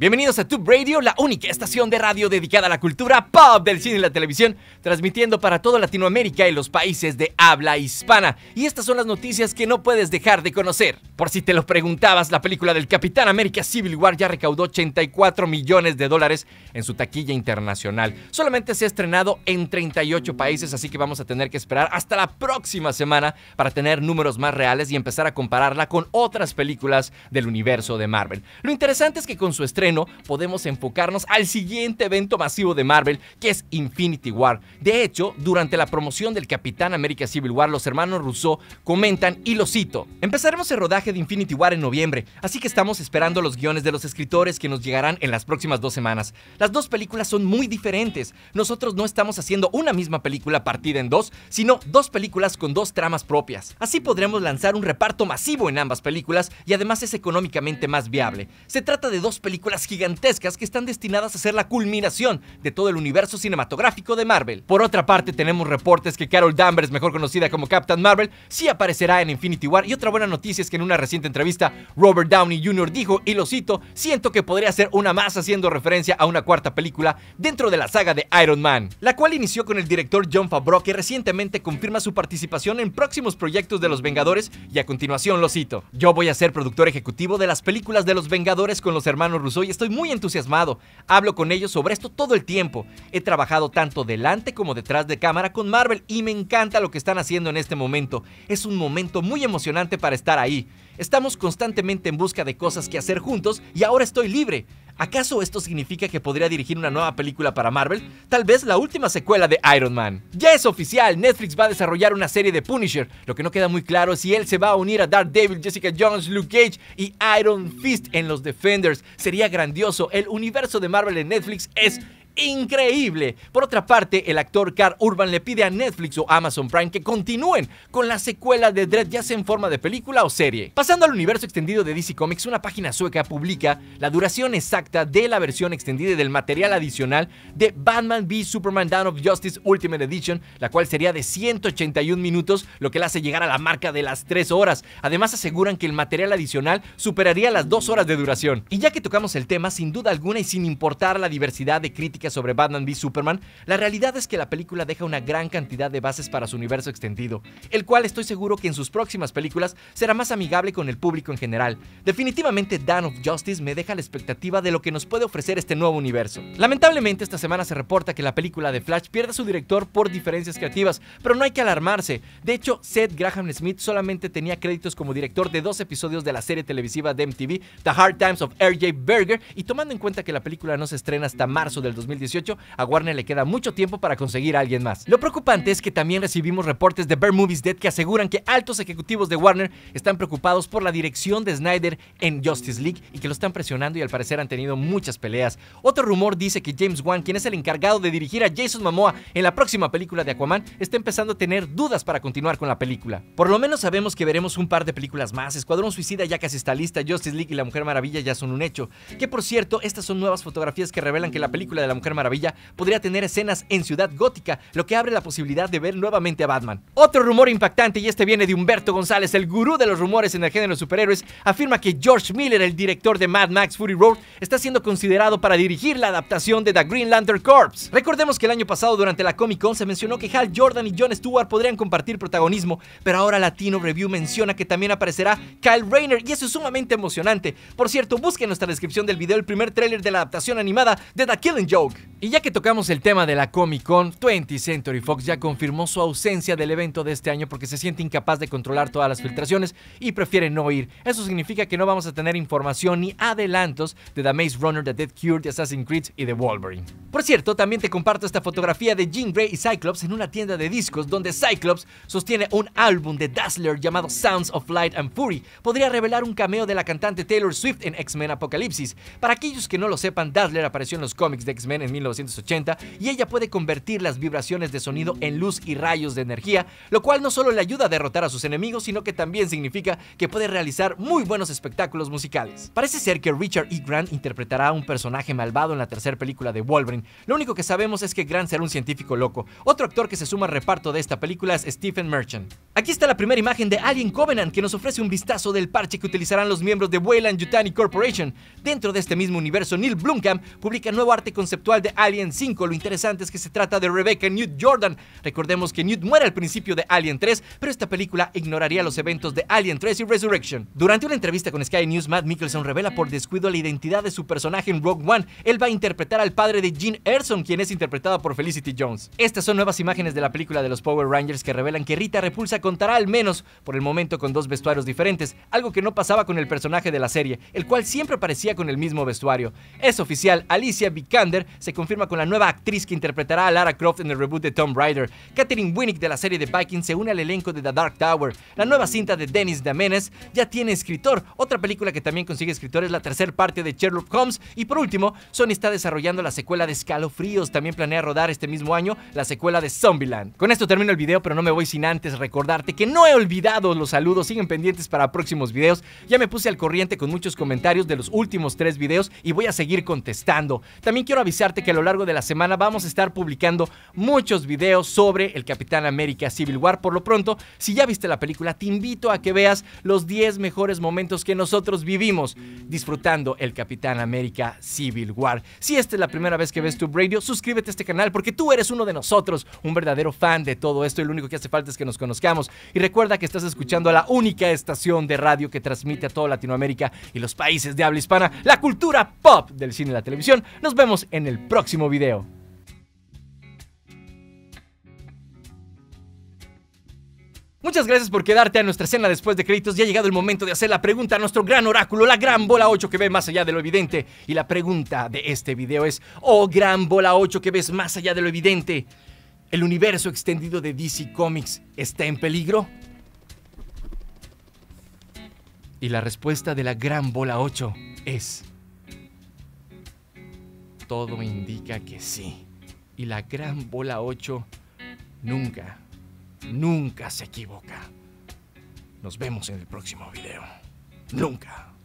Bienvenidos a Tube Radio, la única estación de radio dedicada a la cultura pop del cine y la televisión, transmitiendo para toda Latinoamérica y los países de habla hispana. Y estas son las noticias que no puedes dejar de conocer. Por si te lo preguntabas, la película del Capitán América Civil War ya recaudó 84 millones de dólares en su taquilla internacional. Solamente se ha estrenado en 38 países, así que vamos a tener que esperar hasta la próxima semana para tener números más reales y empezar a compararla con otras películas del universo de Marvel. Lo interesante es que con su estreno, podemos enfocarnos al siguiente evento masivo de Marvel, que es Infinity War. De hecho, durante la promoción del Capitán América Civil War, los hermanos Rousseau comentan, y lo cito, empezaremos el rodaje de Infinity War en noviembre, así que estamos esperando los guiones de los escritores que nos llegarán en las próximas dos semanas. Las dos películas son muy diferentes. Nosotros no estamos haciendo una misma película partida en dos, sino dos películas con dos tramas propias. Así podremos lanzar un reparto masivo en ambas películas y además es económicamente más viable. Se trata de dos películas gigantescas que están destinadas a ser la culminación de todo el universo cinematográfico de Marvel. Por otra parte, tenemos reportes que Carol Danvers, mejor conocida como Captain Marvel, sí aparecerá en Infinity War y otra buena noticia es que en una reciente entrevista Robert Downey Jr. dijo, y lo cito, siento que podría ser una más haciendo referencia a una cuarta película dentro de la saga de Iron Man, la cual inició con el director John Favreau que recientemente confirma su participación en próximos proyectos de los Vengadores y a continuación lo cito, yo voy a ser productor ejecutivo de las películas de los Vengadores con los hermanos Russo estoy muy entusiasmado. Hablo con ellos sobre esto todo el tiempo. He trabajado tanto delante como detrás de cámara con Marvel y me encanta lo que están haciendo en este momento. Es un momento muy emocionante para estar ahí. Estamos constantemente en busca de cosas que hacer juntos y ahora estoy libre. ¿Acaso esto significa que podría dirigir una nueva película para Marvel? Tal vez la última secuela de Iron Man. Ya es oficial, Netflix va a desarrollar una serie de Punisher. Lo que no queda muy claro es si él se va a unir a Dark Devil, Jessica Jones, Luke Cage y Iron Fist en los Defenders. Sería grandioso. El universo de Marvel en Netflix es increíble. Por otra parte, el actor Carl Urban le pide a Netflix o Amazon Prime que continúen con la secuela de Dread ya sea en forma de película o serie. Pasando al universo extendido de DC Comics, una página sueca publica la duración exacta de la versión extendida del material adicional de Batman v Superman Dawn of Justice Ultimate Edition, la cual sería de 181 minutos, lo que la hace llegar a la marca de las 3 horas. Además aseguran que el material adicional superaría las 2 horas de duración. Y ya que tocamos el tema, sin duda alguna y sin importar la diversidad de críticas sobre Batman v Superman, la realidad es que la película deja una gran cantidad de bases para su universo extendido, el cual estoy seguro que en sus próximas películas será más amigable con el público en general. Definitivamente Dawn of Justice me deja la expectativa de lo que nos puede ofrecer este nuevo universo. Lamentablemente esta semana se reporta que la película de Flash pierde a su director por diferencias creativas, pero no hay que alarmarse. De hecho, Seth Graham Smith solamente tenía créditos como director de dos episodios de la serie televisiva de MTV, The Hard Times of R.J. Berger, y tomando en cuenta que la película no se estrena hasta marzo del 18, a Warner le queda mucho tiempo para conseguir a alguien más. Lo preocupante es que también recibimos reportes de Bear Movies Dead que aseguran que altos ejecutivos de Warner están preocupados por la dirección de Snyder en Justice League y que lo están presionando y al parecer han tenido muchas peleas. Otro rumor dice que James Wan, quien es el encargado de dirigir a Jason Momoa en la próxima película de Aquaman, está empezando a tener dudas para continuar con la película. Por lo menos sabemos que veremos un par de películas más. Escuadrón Suicida ya casi está lista, Justice League y La Mujer Maravilla ya son un hecho. Que por cierto, estas son nuevas fotografías que revelan que la película de La Mujer Maravilla podría tener escenas en Ciudad Gótica, lo que abre la posibilidad de ver nuevamente a Batman. Otro rumor impactante, y este viene de Humberto González, el gurú de los rumores en el género de superhéroes, afirma que George Miller, el director de Mad Max Fury Road, está siendo considerado para dirigir la adaptación de The Green Lantern Corps. Recordemos que el año pasado durante la Comic Con se mencionó que Hal Jordan y John Stewart podrían compartir protagonismo, pero ahora Latino Review menciona que también aparecerá Kyle Rayner y eso es sumamente emocionante. Por cierto, busquen en nuestra descripción del video el primer tráiler de la adaptación animada de The Killing Joke. Y ya que tocamos el tema de la Comic Con, 20th Century Fox ya confirmó su ausencia del evento de este año porque se siente incapaz de controlar todas las filtraciones y prefiere no ir. Eso significa que no vamos a tener información ni adelantos de The Maze Runner, The Dead Cure, The Assassin's Creed y The Wolverine. Por cierto, también te comparto esta fotografía de Jean Grey y Cyclops en una tienda de discos donde Cyclops sostiene un álbum de Dazzler llamado Sounds of Light and Fury. Podría revelar un cameo de la cantante Taylor Swift en X-Men Apocalipsis. Para aquellos que no lo sepan, Dazzler apareció en los cómics de X-Men en 1980 y ella puede convertir las vibraciones de sonido en luz y rayos de energía, lo cual no solo le ayuda a derrotar a sus enemigos, sino que también significa que puede realizar muy buenos espectáculos musicales. Parece ser que Richard E. Grant interpretará a un personaje malvado en la tercera película de Wolverine. Lo único que sabemos es que Grant será un científico loco. Otro actor que se suma al reparto de esta película es Stephen Merchant. Aquí está la primera imagen de Alien Covenant que nos ofrece un vistazo del parche que utilizarán los miembros de Weyland Yutani Corporation. Dentro de este mismo universo, Neil Blomkamp publica nuevo arte conceptual de Alien 5. Lo interesante es que se trata de Rebecca Newt Jordan. Recordemos que Newt muere al principio de Alien 3, pero esta película ignoraría los eventos de Alien 3 y Resurrection. Durante una entrevista con Sky News, Matt Mickelson revela por descuido la identidad de su personaje en Rogue One. Él va a interpretar al padre de Gene Erson, quien es interpretada por Felicity Jones. Estas son nuevas imágenes de la película de los Power Rangers que revelan que Rita Repulsa contará al menos por el momento con dos vestuarios diferentes, algo que no pasaba con el personaje de la serie, el cual siempre aparecía con el mismo vestuario. Es oficial, Alicia Vikander se confirma con la nueva actriz que interpretará a Lara Croft en el reboot de Tomb Raider. Katherine Winnick de la serie de Vikings se une al elenco de The Dark Tower. La nueva cinta de Dennis Damenes ya tiene escritor. Otra película que también consigue escritor es la tercera parte de Sherlock Holmes. Y por último, Sony está desarrollando la secuela de Escalofríos. También planea rodar este mismo año la secuela de Zombieland. Con esto termino el video, pero no me voy sin antes recordarte que no he olvidado los saludos. Siguen pendientes para próximos videos. Ya me puse al corriente con muchos comentarios de los últimos tres videos y voy a seguir contestando. También quiero avisar que a lo largo de la semana vamos a estar publicando muchos videos sobre el Capitán América Civil War. Por lo pronto, si ya viste la película, te invito a que veas los 10 mejores momentos que nosotros vivimos disfrutando el Capitán América Civil War. Si esta es la primera vez que ves Tube radio, suscríbete a este canal porque tú eres uno de nosotros, un verdadero fan de todo esto y lo único que hace falta es que nos conozcamos. Y recuerda que estás escuchando a la única estación de radio que transmite a toda Latinoamérica y los países de habla hispana la cultura pop del cine y la televisión. Nos vemos en el próximo video. Muchas gracias por quedarte a nuestra cena después de créditos. Ya ha llegado el momento de hacer la pregunta a nuestro gran oráculo, la gran bola 8 que ve más allá de lo evidente. Y la pregunta de este video es, oh gran bola 8 que ves más allá de lo evidente, ¿el universo extendido de DC Comics está en peligro? Y la respuesta de la gran bola 8 es todo indica que sí. Y la gran bola 8 nunca, nunca se equivoca. Nos vemos en el próximo video. Nunca.